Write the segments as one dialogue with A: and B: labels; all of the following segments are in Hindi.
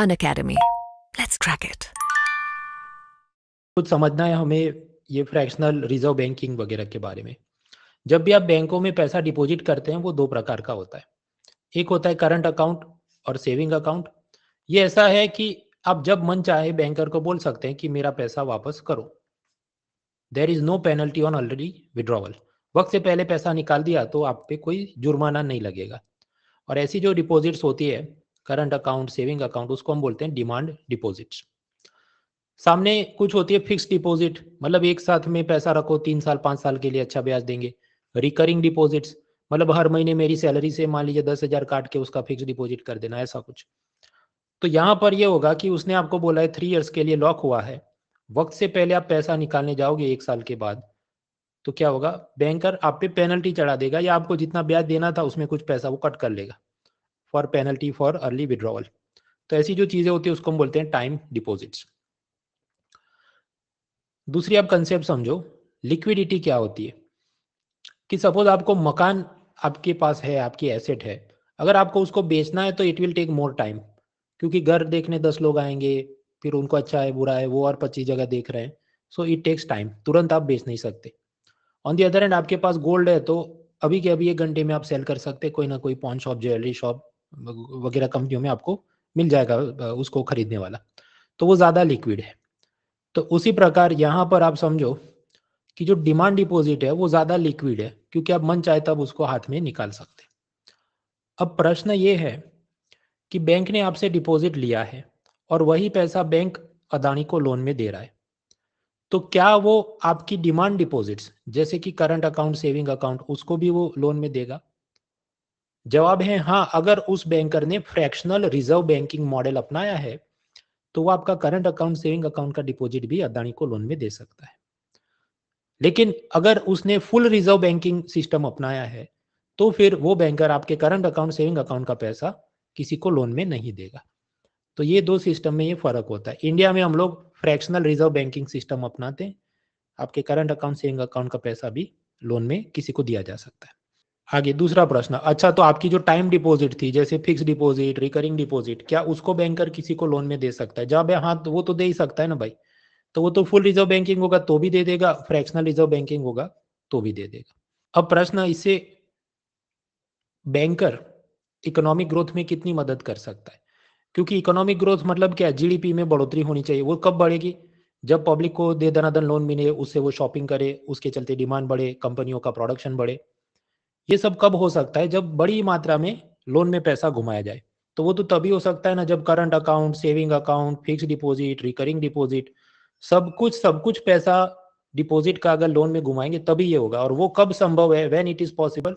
A: on Unacademy
B: let's crack it
A: कुछ समझना है हमें ये फ्रैक्शनल रिजर्व बैंकिंग वगैरह के बारे में जब भी आप बैंकों में पैसा डिपॉजिट करते हैं वो दो प्रकार का होता है एक होता है करंट अकाउंट और सेविंग अकाउंट ये ऐसा है कि आप जब मन चाहे बैंकर को बोल सकते हैं कि मेरा पैसा वापस करो there is no penalty on already withdrawal वक्त से पहले पैसा निकाल दिया तो आप पे कोई जुर्माना नहीं लगेगा और ऐसी जो डिपॉजिट्स होती है करंट अकाउंट सेविंग अकाउंट उसको हम बोलते हैं डिमांड डिपॉजिट सामने कुछ होती है फिक्स डिपॉजिट मतलब एक साथ में पैसा रखो तीन साल पांच साल के लिए अच्छा ब्याज देंगे रिकरिंग डिपॉजिट्स मतलब हर महीने मेरी सैलरी से मान लीजिए दस हजार काट के उसका फिक्स डिपॉजिट कर देना ऐसा कुछ तो यहाँ पर यह होगा कि उसने आपको बोला है थ्री इयर्स के लिए लॉक हुआ है वक्त से पहले आप पैसा निकालने जाओगे एक साल के बाद तो क्या होगा बैंकर आप पे पेनल्टी चढ़ा देगा या आपको जितना ब्याज देना था उसमें कुछ पैसा वो कट कर लेगा for penalty for early withdrawal तो ऐसी जो चीजें होती है उसको हम बोलते हैं टाइम डिपोजिट दूसरी आप कंसेप्ट समझो लिक्विडिटी क्या होती है कि सपोज आपको मकान आपके पास है आपकी एसेट है अगर आपको उसको बेचना है तो it will take more time क्योंकि घर देखने दस लोग आएंगे फिर उनको अच्छा है बुरा है वो और पच्चीस जगह देख रहे हैं सो इट टेक्स टाइम तुरंत आप बेच नहीं सकते ऑन दी अदर एंड आपके पास गोल्ड है तो अभी के अभी एक घंटे में आप सेल कर सकते कोई ना कोई पॉन शॉप ज्वेलरी शॉप वगैरह कंपनियों में आपको मिल जाएगा उसको खरीदने वाला तो वो ज़्यादा लिक्विड है तो उसी प्रकार यहाँ पर आप समझो कि जो डिमांड डिपॉजिट है वो ज़्यादा लिक्विड है क्योंकि आप मन चाहे तब उसको हाथ में निकाल सकते अब प्रश्न ये है कि बैंक ने आपसे डिपॉजिट लिया है और वही पैसा बैंक अदानी को लोन में दे रहा है तो क्या वो आपकी डिमांड डिपॉजिट्स जैसे कि करंट अकाउंट सेविंग अकाउंट उसको भी वो लोन में देगा जवाब है हाँ अगर उस बैंकर ने फ्रैक्शनल रिजर्व बैंकिंग मॉडल अपनाया है तो वो आपका करंट अकाउंट सेविंग अकाउंट का डिपॉजिट भी अदानी को लोन में दे सकता है लेकिन अगर उसने फुल रिजर्व बैंकिंग सिस्टम अपनाया है तो फिर वो बैंकर आपके करंट अकाउंट सेविंग अकाउंट का पैसा किसी को लोन में नहीं देगा तो ये दो सिस्टम में ये फर्क होता है इंडिया में हम लोग फ्रैक्शनल रिजर्व बैंकिंग सिस्टम अपनाते हैं आपके करंट अकाउंट सेविंग अकाउंट का पैसा भी लोन में किसी को दिया जा सकता है आगे दूसरा प्रश्न अच्छा तो आपकी जो टाइम डिपॉजिट थी जैसे फिक्स डिपॉजिट रिकरिंग डिपॉजिट क्या उसको बैंकर किसी को लोन में दे सकता है जब हाँ तो वो तो दे ही सकता है ना भाई तो वो तो फुल रिजर्व बैंकिंग होगा तो भी दे देगा फ्रैक्शनल रिजर्व बैंकिंग होगा तो भी दे देगा अब प्रश्न इससे बैंकर इकोनॉमिक ग्रोथ में कितनी मदद कर सकता है क्योंकि इकोनॉमिक ग्रोथ मतलब क्या जीडीपी में बढ़ोतरी होनी चाहिए वो कब बढ़ेगी जब पब्लिक को दे दनादन लोन मिले उससे वो शॉपिंग करे उसके चलते डिमांड बढ़े कंपनियों का प्रोडक्शन बढ़े ये सब कब हो सकता है जब बड़ी मात्रा में लोन में पैसा घुमाया जाए तो वो तो तभी हो सकता है ना जब current account saving account fix deposit recurring deposit सब कुछ सब कुछ पैसा डिपॉजिट का अगर लोन में घुमाएंगे तभी ये होगा और वो कब संभव है व्हेन इट इज पॉसिबल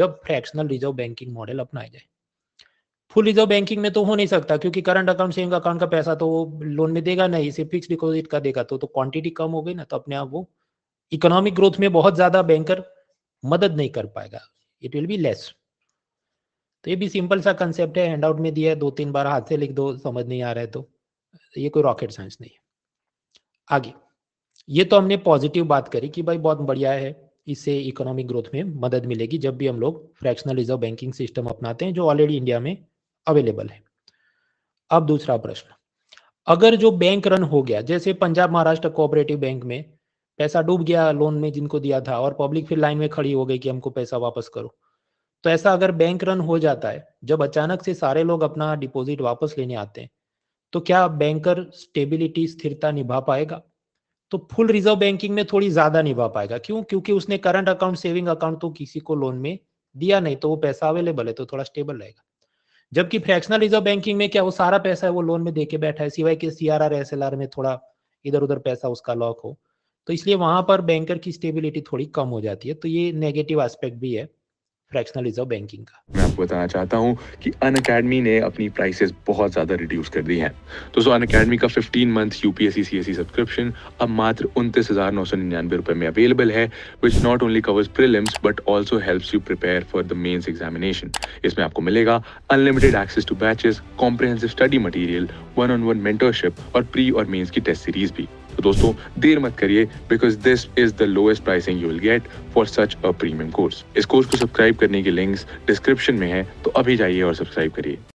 A: जब फ्रैक्शनल रिजर्व बैंकिंग मॉडल अपनाया जाए फुल रिजर्व बैंकिंग में तो हो नहीं सकता क्योंकि करंट अकाउंट सेविंग अकाउंट का पैसा तो वो लोन में देगा नहीं सिर्फ फिक्स डिपॉजिट का देगा तो तो क्वांटिटी कम हो गई ना तो अपने आप वो इकोनॉमिक ग्रोथ में बहुत ज्यादा बैंकर मदद नहीं कर पाएगा इट विल बी लेस तो ये भी सिंपल सा कंसेप्ट है हैंडआउट में दिया है दो तीन बार हाथ से लिख दो समझ नहीं आ रहा है तो ये कोई रॉकेट साइंस नहीं है आगे ये तो हमने पॉजिटिव बात करी कि भाई बहुत बढ़िया है इससे इकोनॉमिक ग्रोथ में मदद मिलेगी जब भी हम लोग फ्रैक्शनल रिजर्व बैंकिंग सिस्टम अपनाते हैं जो ऑलरेडी इंडिया में अवेलेबल है अब दूसरा प्रश्न अगर जो बैंक रन हो गया जैसे पंजाब महाराष्ट्र कोऑपरेटिव बैंक में पैसा डूब गया लोन में जिनको दिया था और पब्लिक फिर लाइन में खड़ी हो गई कि हमको पैसा वापस करो तो ऐसा अगर बैंक रन हो जाता है जब अचानक से सारे लोग अपना डिपॉजिट वापस लेने आते हैं तो क्या बैंकर स्टेबिलिटी स्थिरता निभा पाएगा तो फुल रिजर्व बैंकिंग में थोड़ी ज्यादा निभा पाएगा क्यों क्योंकि उसने करंट अकाउंट सेविंग अकाउंट तो किसी को लोन में दिया नहीं तो वो पैसा अवेलेबल है तो थोड़ा स्टेबल रहेगा जबकि फ्रैक्शनल रिजर्व बैंकिंग में क्या वो सारा पैसा है वो लोन में देके बैठा है सिवाय के सीआरआर एसएलआर में थोड़ा इधर उधर पैसा उसका लॉक हो तो इसलिए वहां पर बैंकर की स्टेबिलिटी थोड़ी कम हो जाती है तो ये नेगेटिव एस्पेक्ट भी है फ्रैक्शनल रिजर्व बैंकिंग का
B: मैं आपको बताना चाहता हूँ कि अन अकेडमी ने अपनी प्राइसेस बहुत ज़्यादा रिड्यूस कर दी है तो सो अन अकेडमी का 15 month UPSC P S subscription अब मात्र उनतीस हज़ार नौ सौ निन्यानवे रुपए में अवेलेबल है which not only covers prelims but also help you prepare for the mains examination इसमें आपको मिलेगा unlimited access to batches comprehensive study material one on one mentorship और प्री और मेन्स की टेस्ट सीरीज भी तो दोस्तों देर मत करिए because this is the lowest pricing you will get for such a premium course इस कोर्स को सब्सक्राइब करने की लिंक्स डिस्क्रिप्शन में है तो अभी जाइए और सब्सक्राइब करिए